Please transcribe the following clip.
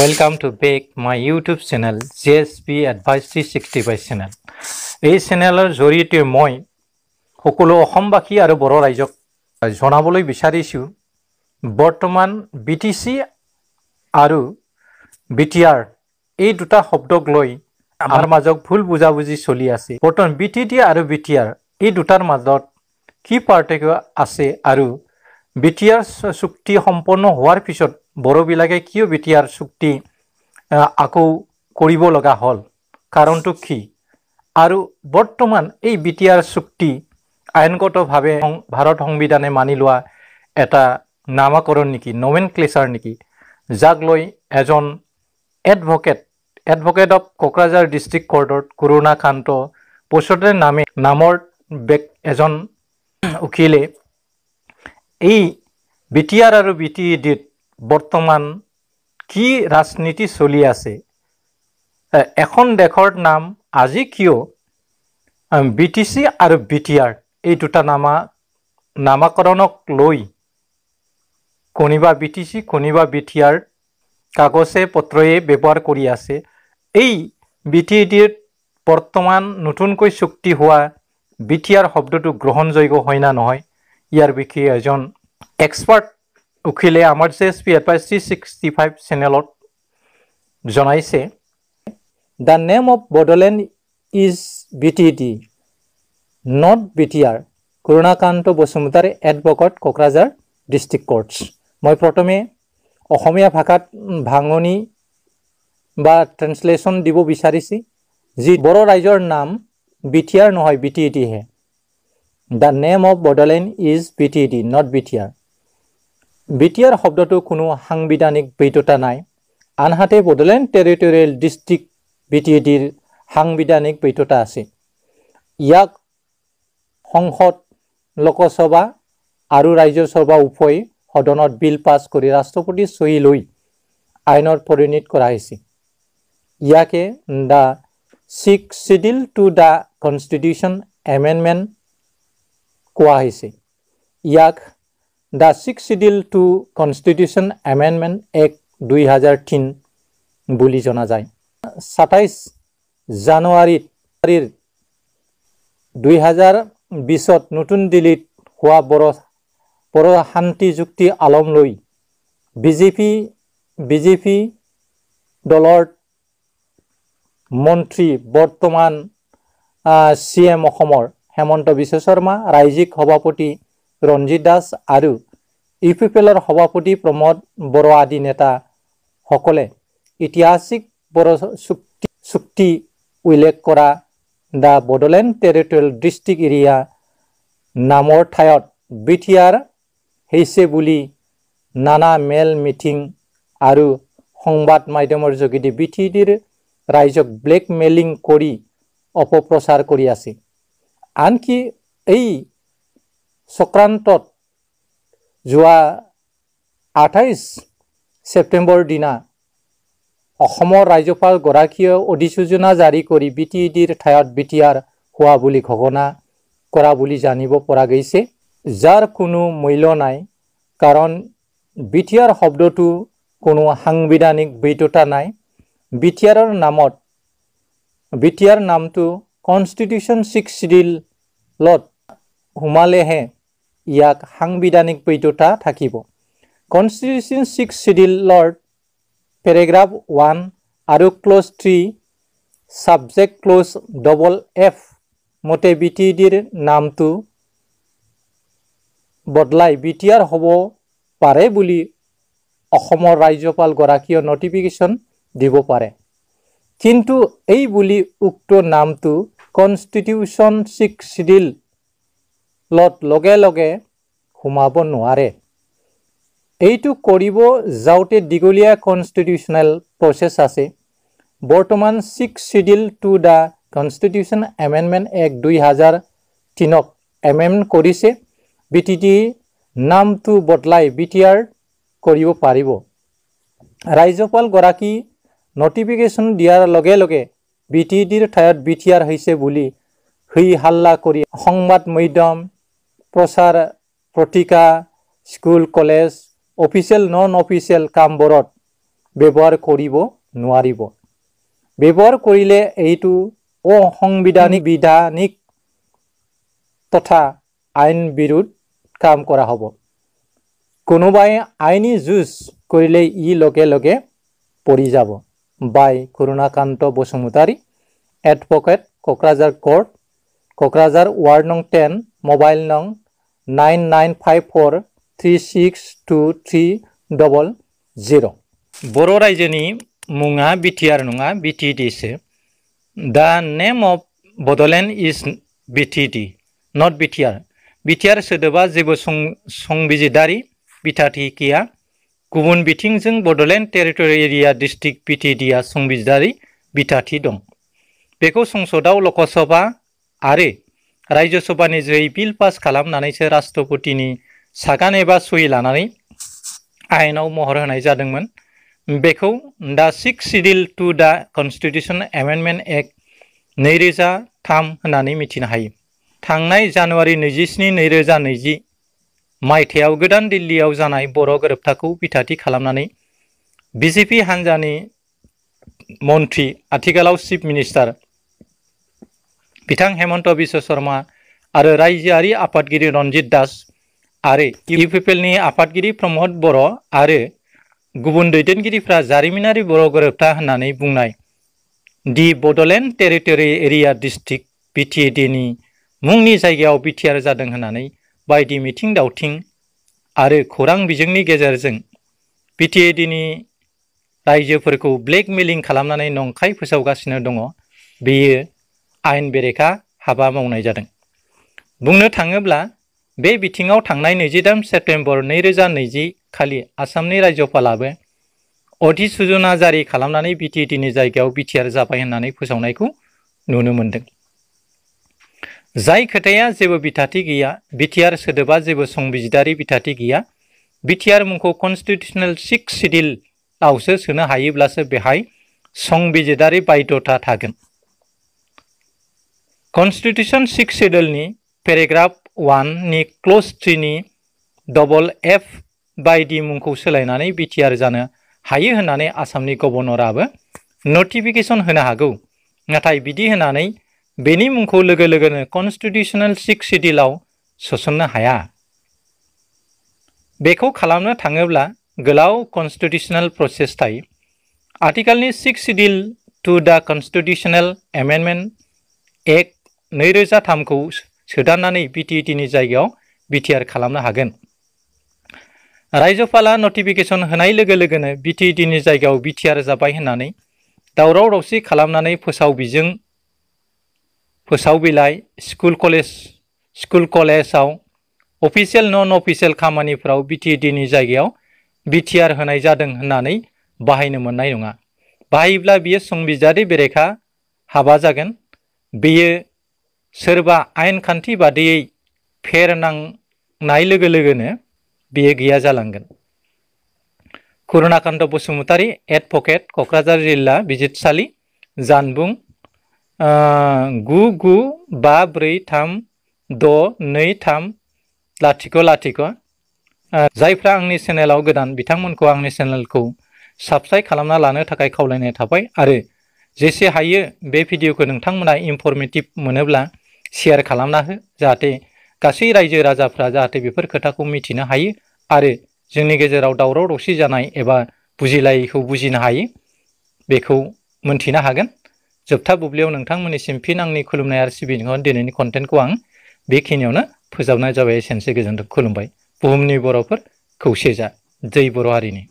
welcome to back my YouTube channel J S P advice three sixty five channel এই চেনেলৰ জৰিয়তে মই সকলো অসমবাসী আৰু বড়ো ৰাইজক জনাবলৈ বিচাৰিছোঁ বৰ্তমান বি টি চি আৰু বি টি আৰ এই দুটা শব্দক লৈ আমাৰ মাজত ভুল বুজাবুজি চলি আছে বৰ্তমান বি টি ডি আৰু বি টি আৰ এই দুটাৰ মাজত কি পাৰ্থক্য আছে আৰু বি টি আৰ চুক্তি সম্পন্ন হোৱাৰ পিছত বড়োবিলাকে কিয় বিটিয়াৰ চুক্তি আকৌ কৰিব লগা হ'ল কাৰণটো কি আৰু বৰ্তমান এই বি টি আৰ চুক্তি আইনগতভাৱে ভাৰত সংবিধানে মানি লোৱা এটা নামাকৰণ নেকি নমেন ক্লেচাৰ নেকি যাক লৈ এজন advocate advocate of Kokrajhar district কৰ্টত কৰোণাকান্ত পচতে নামে নামৰ বেক এজন উকিলে এই বি টি আৰ আৰু বি টি ই ডিত বৰ্তমান কি ৰাজনীতি চলি আছে এখন দেশৰ নাম আজি কিয় বি টি চি আৰু বি টি আৰ এই দুটা নামা নামাকৰণক লৈ কোনোবা বি টি চি কোনোবা বি টি আৰ কাগজে পত্ৰয়ে ব্যৱহাৰ কৰি আছে এই বি টি ডিত বৰ্তমান নতুনকৈ চুক্তি হোৱা বি টি আৰ শব্দটো গ্ৰহণযোগ্য হয় না নহয় ইয়াৰ বিষয়ে এজন এক্সপাৰ্ট উখিলে আমাৰ J S P advise three sixty five চেনেলত জনাইছে the name of Bodoland is B T D not B T R Karunakanta Basumatary advocate Kokrajhar district courts মই প্ৰথমে অসমীয়া ভাষাত ভাঙনি বা ট্ৰেন্সলেশ্যন দিব বিচাৰিছে যি বড়ো ৰাইজৰ নাম বি টি আৰ নহয় বি টি ডিহে the name of Bodoland is B T D not B T R BTR শব্দটো কোনো সাংবিধানিক বৈধতা নাই আনহাতে Bodoland territorial district B T এডিৰ সাংবিধানিক বৈধতা আছে ইয়াক সংসদ লোকসভা আৰু ৰাজ্যসভা উভয় সদনত বিল পাছ কৰি ৰাষ্ট্ৰপতি চহী লৈ আইনত পৰিণত কৰা হৈছে ইয়াকে the six schedule to the constitution amendment কোৱা হৈছে ইয়াক the six schedule to constitution amendment act দুই হাজাৰ তিন বুলি জনা যায় সাতাইছ জানুৱাৰীত দুই হাজাৰ বিছত নতুন দিল্লীত হোৱা বড়ো বড়ো শান্তি যুক্তি আলম লৈ বিজেপি বিজেপি দলৰ মন্ত্ৰী বৰ্তমান চি এম অসমৰ হেমন্ত বিশ্ব শৰ্মা ৰাজ্যিক সভাপতি ৰঞ্জিত দাস আৰু ইউ পি পি এলৰ সভাপতি প্ৰমোদ বড়ো আদি নেতাসকলে ঐতিহাসিক বড়ো চুক্তি চুক্তি উল্লেখ কৰা the Bodoland territorial district area নামৰ ঠাইত বি টি আৰ হৈছে বুলি নানা মেল মিটিং আৰু সংবাদ মাধ্যমৰ যোগেদি বি টি ডিৰ ৰাইজক ব্লেকমেইলিং কৰি অপপ্ৰচাৰ কৰি আছে আনকি এই চক্ৰান্তত যোৱা আঠাইছ ছেপ্টেম্বৰ দিনা অসমৰ ৰাজ্যপালগৰাকীয়ে অধিসূচনা জাৰি কৰি বি টি ডিৰ ঠাইত বি টি আৰ হোৱা বুলি ঘোষণা কৰা বুলি জানিব পৰা গৈছে যাৰ কোনো মূল্য নাই কাৰণ বি টি আৰ শব্দটো কোনো সাংবিধানিক বৈধতা নাই বি টি আৰৰ নামত বি টি আৰ নামটো কনষ্টিটিউচন ছিক্স চিডিলত সোমালেহে ইয়াক সাংবিধানিক বৈধতা থাকিব কনষ্টিটিউচন ছিক্স শ্বিডিলৰ পেৰেগ্ৰাফ ওৱান আৰু clause three subject clause double F মতে বি টি ডিৰ নামটো বদলাই বি টি আৰ হ'ব পাৰে বুলি অসমৰ ৰাজ্যপালগৰাকীয়ে নটিফিকেশ্যন দিব পাৰে কিন্তু এই বুলি উক্ত নামটো কনষ্টিটিউচন ছিক্স শ্বিডিল লত লগে লগে সোমাব নোৱাৰে এইটো কৰিব যাওঁতে দীঘলীয়া কনষ্টিটিউচনেল প্ৰচেছ আছে বৰ্তমান six schedule to the constitution amendment act দুই হাজাৰ তিনক এমেণ্ড কৰিছে বি টি টি নামটো বদলাই বি টি আৰ কৰিব পাৰিব ৰাজ্যপালগৰাকী নটিফিকেশ্যন দিয়াৰ লগে লগে বি টি ডিৰ ঠাইত বি টি আৰ হৈছে বুলি হৈ হাল্লা কৰি সংবাদ মাধ্যম প্ৰচাৰ প্ৰতিকা school college official non official কামবোৰত ব্যৱহাৰ কৰিব নোৱাৰিব ব্যৱহাৰ কৰিলে এইটো অসংবিধানিক বিধানিক তথা আইন বিৰোধ কাম কৰা হ'ব কোনোবাই আইনী যুঁজ কৰিলে ই লগে লগে পৰি যাব by Karunakanta Basumatary advocate Kokrajhar court Kokrajhar ward নং টেন মোবাইল নং nine nine five four three six two three double zero' Bodo ৰাইজনী মুঙা বি টি আৰ নোঙা বি টি ডিছে the name of Bodoland is B T D not B T R B T R সোদোবা যেবো সংবিজিদাৰি বিথাথিকা গুবুন বিথিংজন Bodoland territory area district B T ডিয়া সংবিজিদাৰি বিথাথি দো সংসদাও राज्य जोहै बिल पास खालामनानैसो राष्ट्रपतिनि सागान एबा सहि लानानै आयेनाव महर होनाय जादोंमोन बेखौ the six schedule to the constitution amendment act नैरोजा थाम होननानै मिथिनो हायो थांनाय जानुवारि नैजिस्नि नैरोजा नैजि मायथाइयाव गोदान दिल्लीयाव जानाय बर' गोरोबथाखौ बिथाथि खालामनानै बिजेपि हान्जानि मन्थ्रि आथिखालाव चिफ मिनिस्टार बिथां हेमन्त बिश्व शर्मा और रायजोआरि आफादगिरि रन्जित दास आरो इउपिपिएलनि आफादगिरि प्रमद बर' आरो गुबुन दैदेनगिरिफ्रा जारिमिनारि बर' गोरोबथा होननानै बुंनाय the Bodoland territorial area district बिटिएडिनि मुंनि जायगायाव बिटिआर जादों होननानै बायदि मिथिं दावथिं आरो खौरां बिजोंनि गेजेरजों बिटिएडिनि रायजोफोरखौ ब्लेकमेलिं खालामनानै नंखाय फोसावगासिनो दङ बेयो आयेन बेरेखा हाबा मावनाय जादों बुंनो थाङोब्ला बे बिथिङाव थांनाय नैजिदाइन सेप्टेम्बर नैरोजा नैजि खालि आसामनि रायजोपालाबो अधि सुजुना जारि खालामनानै बिटिएडिनि जायगायाव बिटिआर जाबाय होननानै फोसावनायखौ नुनो मोन्दों जाय खोथाया जेबो बिथाथि गैया बिटिआर सोदोबा जेबो संबिजिदारि बिथाथि गैया बिटिआर मुंखौ कन्स्टिटिउसनेल सिक्स सिडिउलावसो सोनो हायोब्लासो बेहाय संबिजिदारि बायद'था थागोन કોન્સ્ટિટ્યુશન सिक्स શેડ્યુલની paragraph one clause three double F बी मूंग सोलायनानै विटीआर जानो हायो होननानै आसामनि गभर्नराबो नटिफिकेसन होनो हागौ नाथाय बिदि होनानै बेनि मुंखौ लोगो लोगोनो सिक्स सिडिउलाव सोसननो हाया बेखौ थाङोब्ला गोलाव कन्स्टिटिउसनेल प्रसेस थायो आथिखालनि सिक्स सिडिउल टु दा कन्स्टिटिउसनेल एमेन्डमेन्ट एक्ट नैरोजा थामखौ सोदाननानै बिटिएटिनि जायगायाव बिटिआर खालामनो हागोन रायजोपाला नटिफिकेसन होनाय लोगो लोगोनो बिटिएटिनि जायगायाव बिटिआर जाबाय होननानै दावराव दावसि खालामनानै फोसाव बिजों स्कुल कलेज स्कुल कलेजाव अफिसियेल नन अफिसियेल खामानिफ्राव बिटिएटिनि जायगायाव बिटिआर होनाय जादों होननानै बाहायनो मोननाय नङा बाहायोब्ला बियो संबिजारि बेरेखा हाबा जागोन बेयो सोरबा आयेनखान्थि बादियै फेर नांनाय लोगो लोगोनो बेयो गैया जालांगोन करुणाकान्त बसुमतारी एडभकेट क'क्राझार जिल्ला बिजितसालि जानबुं गु गु बा ब्रै थाम द' नै थाम लाथिख' लाथिख' जायफ्रा आंनि चेनेलाव गोदान बिथांमोनखौ आंनि चेनेलखौ साबस्क्राइब खालामना लानो थाखाय खावलायनाय थाबाय आरो जेसे हायो बे भिडिअखौ नोंथांमोना इनफर्मेटिभ मोनोब्ला शेयर खालामना हो जाहाथे गासै रायजो राजाफ्रा जाहाथे बेफोर खोथाखौ मिथिनो हायो आरो जोंनि गेजेराव दावराव दावसि जानाय एबा बुजिलायैखौ बुजिनो हायो बेखौ मोन्थिनो हागोन जोबथा बुब्लियाव नोंथांमोननिसिम फिन आंनि खुलुमनाय आरो सिबिनायखौ दिनैनि कन्टेन्टखौ आं बेखिनियावनो फोजाबनाय जाबाय एसेनोसै गोजोन्थों खुलुमबाय बुहुमनि बर'फोर खौसे जा जै बर' हारिनि